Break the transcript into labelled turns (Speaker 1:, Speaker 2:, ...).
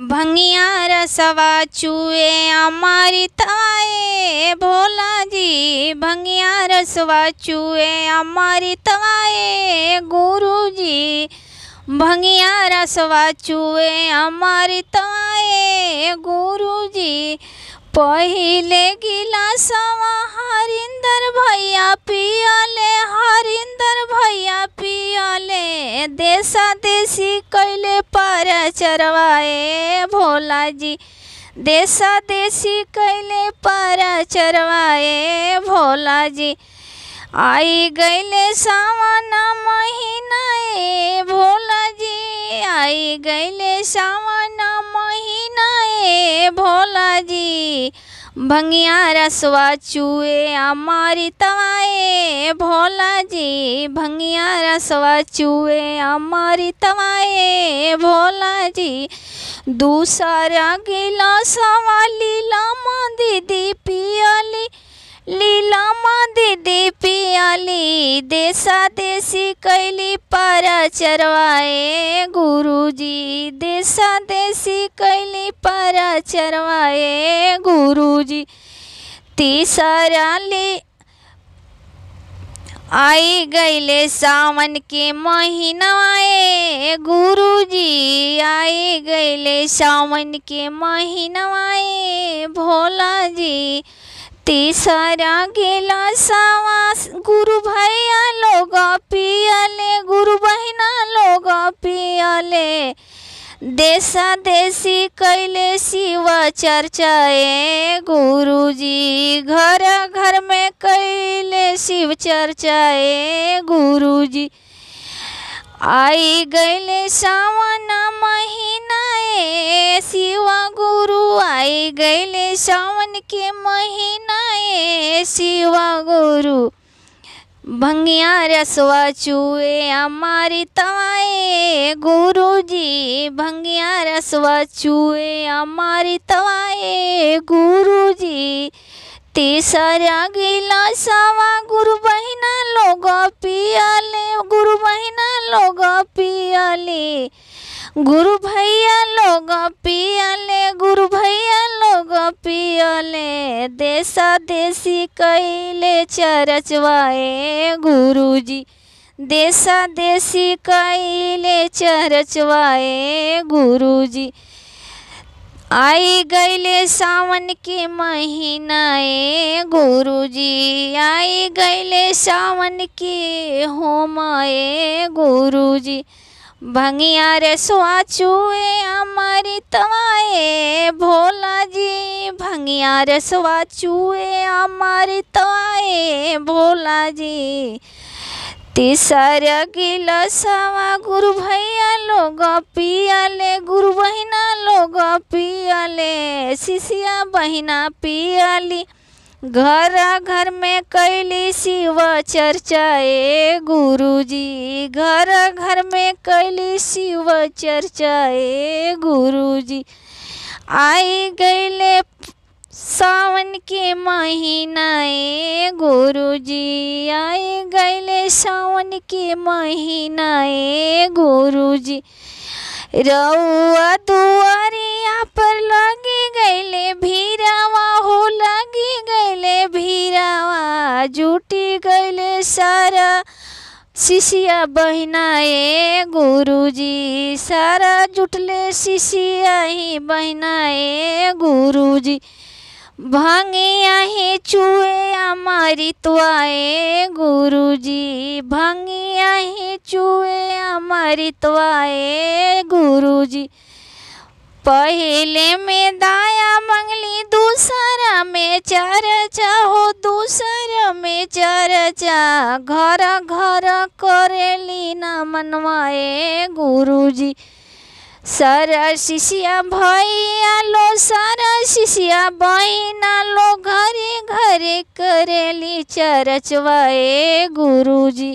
Speaker 1: भंगिया रसवा चुए अमारी तवाए भोला जी भंगिया रसवा चुए अमारी तवाए गुरु जी भंगिया रसवा चुए अमारी तवाए गुरु जी पहले गिला सवा हरिंदर भैया पियले हरिंदर भैया पियाले देसा देसी कैले पर चरवाए भोला जी देसा देसी कैले पर चरवाए भोला जी आई गैले सावन महीना ए भोला जी आई गैले सावन भोला जी भंगिया रसवा चुए हमारी तवाए भोला जी भंगिया रसवा चुए हमारी तवाए भोला जी दूसरा गिला वाली लामा दीदी पियाली लीला माँ दे दे पियाली देसा देसी कैली पारा चरवाए गुरुजी देसा देसी कैली पारा चरवाए गुरुजी तीसरा ले आई गईले सावन के महीनवाए गुरुजी आई गईले सावन के महीनवाए भोला जी तीसरा सारा गेला सावास गुरु भैया लोग पियले गुरु बहना लोग पियले देशा देशी कैले शिव चर्चा ए गुरुजी घर घर में कैले शिव चर्चा ए गुरुजी आई गैले सावन महीना शिवा गुरु आई गए सावन के महीना ए शिवा गुरु भंगिया रसवा चुए हमारी तवाए गुरु जी भंगिया रसवा चुए हमारी तवाए गुरु जी तीसरा गिलासावा गुरु बहना लोग पियाले गुरु बहना लोग पियाले गुरु भैया पियाले गुरु भैया लोग पियले देशा देशी कैले चरचवाए गुरुजी देशा देशी कैले चरचवाए गुरुजी आई गैले सावन के महीनाए गुरुजी आई गैले सावन के होमाए गुरुजी भंगिया रे सुचुए अमारी तवाए भोला जी भंगिया रे सुआ चुए तवाए भोला जी तीसर गिल सवा गुरु भैया लोग पियाले गुरु बहिना लोग पियाले शिष्या बहिना पियाली घर घर में कैली शिव चर्चा ए गुरुजी घर घर में कैली शिव चर्चा ए गुरुजी आई गैले सावन के महीनाए गुरुजी आई गए सावन के महीनाए गुरुजी रउआ दुआरिया पर लगी गैले भीरावा शिशिया बहनाए गुरुजी सारा जुटले शिशिया ही बहनाए गुरुजी भांगे आहे चुए हमारी त्वाए गुरुजी भांगे आहे चुए हमारी त्वाए गुरुजी पहले में दाया मंगली दूसरा में चा हो दूसरा में चा घर घर करेली न मनवाए गुरुजी सर शिष्या भैया लो सर शिष्या बहना लो घरे घरे करेली चरचवाए गुरुजी